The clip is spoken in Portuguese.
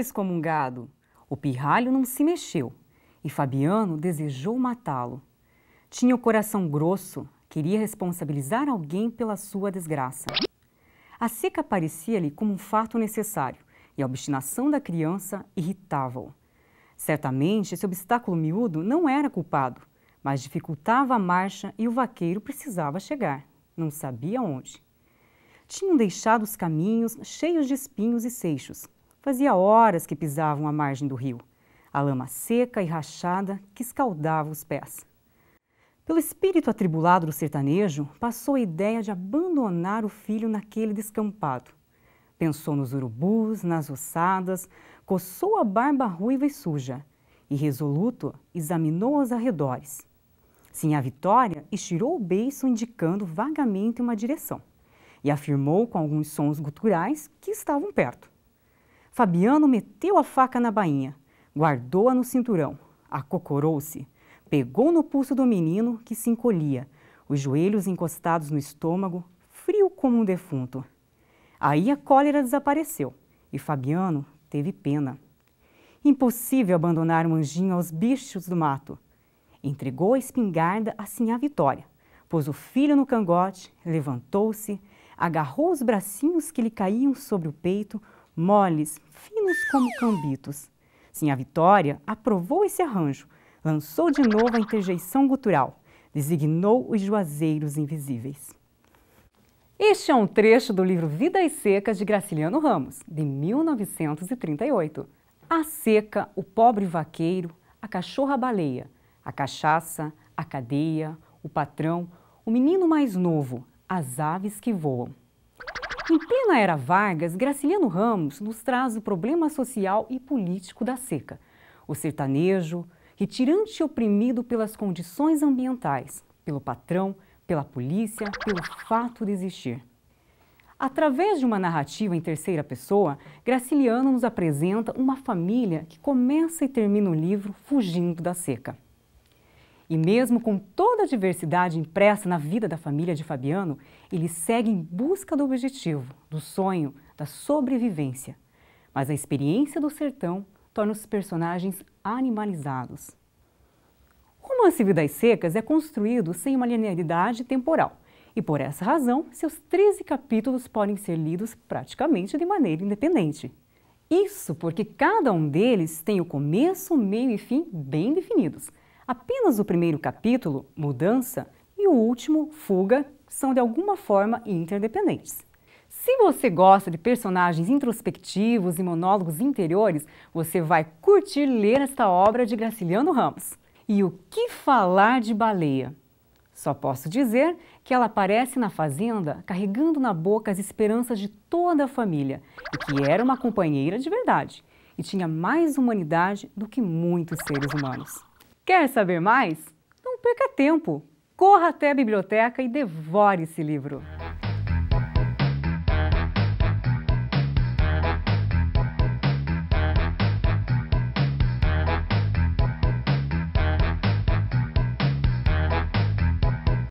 excomungado. O pirralho não se mexeu e Fabiano desejou matá-lo. Tinha o coração grosso, queria responsabilizar alguém pela sua desgraça. A seca parecia-lhe como um fato necessário e a obstinação da criança irritava-o. Certamente esse obstáculo miúdo não era culpado, mas dificultava a marcha e o vaqueiro precisava chegar, não sabia onde. Tinham deixado os caminhos cheios de espinhos e seixos, Fazia horas que pisavam a margem do rio, a lama seca e rachada que escaldava os pés. Pelo espírito atribulado do sertanejo, passou a ideia de abandonar o filho naquele descampado. Pensou nos urubus, nas ossadas, coçou a barba ruiva e suja e, resoluto, examinou os arredores. Sim, a Vitória estirou o beiço indicando vagamente uma direção e afirmou com alguns sons guturais que estavam perto. Fabiano meteu a faca na bainha, guardou-a no cinturão, acocorou-se, pegou no pulso do menino que se encolhia, os joelhos encostados no estômago, frio como um defunto. Aí a cólera desapareceu e Fabiano teve pena. Impossível abandonar o anjinho aos bichos do mato. Entregou a espingarda assim à Vitória, pôs o filho no cangote, levantou-se, agarrou os bracinhos que lhe caíam sobre o peito, moles, finos como cambitos. Sim, a Vitória aprovou esse arranjo, lançou de novo a interjeição gutural, designou os juazeiros invisíveis. Este é um trecho do livro Vidas Secas de Graciliano Ramos, de 1938. A seca, o pobre vaqueiro, a cachorra-baleia, a cachaça, a cadeia, o patrão, o menino mais novo, as aves que voam. Em plena era Vargas, Graciliano Ramos nos traz o problema social e político da seca. O sertanejo, retirante e oprimido pelas condições ambientais, pelo patrão, pela polícia, pelo fato de existir. Através de uma narrativa em terceira pessoa, Graciliano nos apresenta uma família que começa e termina o livro fugindo da seca. E mesmo com toda a diversidade impressa na vida da família de Fabiano, ele segue em busca do objetivo, do sonho, da sobrevivência. Mas a experiência do sertão torna os personagens animalizados. O romance Vidas Secas é construído sem uma linearidade temporal. E por essa razão, seus 13 capítulos podem ser lidos praticamente de maneira independente. Isso porque cada um deles tem o começo, meio e fim bem definidos, Apenas o primeiro capítulo, mudança, e o último, fuga, são de alguma forma interdependentes. Se você gosta de personagens introspectivos e monólogos interiores, você vai curtir ler esta obra de Graciliano Ramos. E o que falar de baleia? Só posso dizer que ela aparece na fazenda carregando na boca as esperanças de toda a família e que era uma companheira de verdade e tinha mais humanidade do que muitos seres humanos. Quer saber mais? Não perca tempo! Corra até a biblioteca e devore esse livro!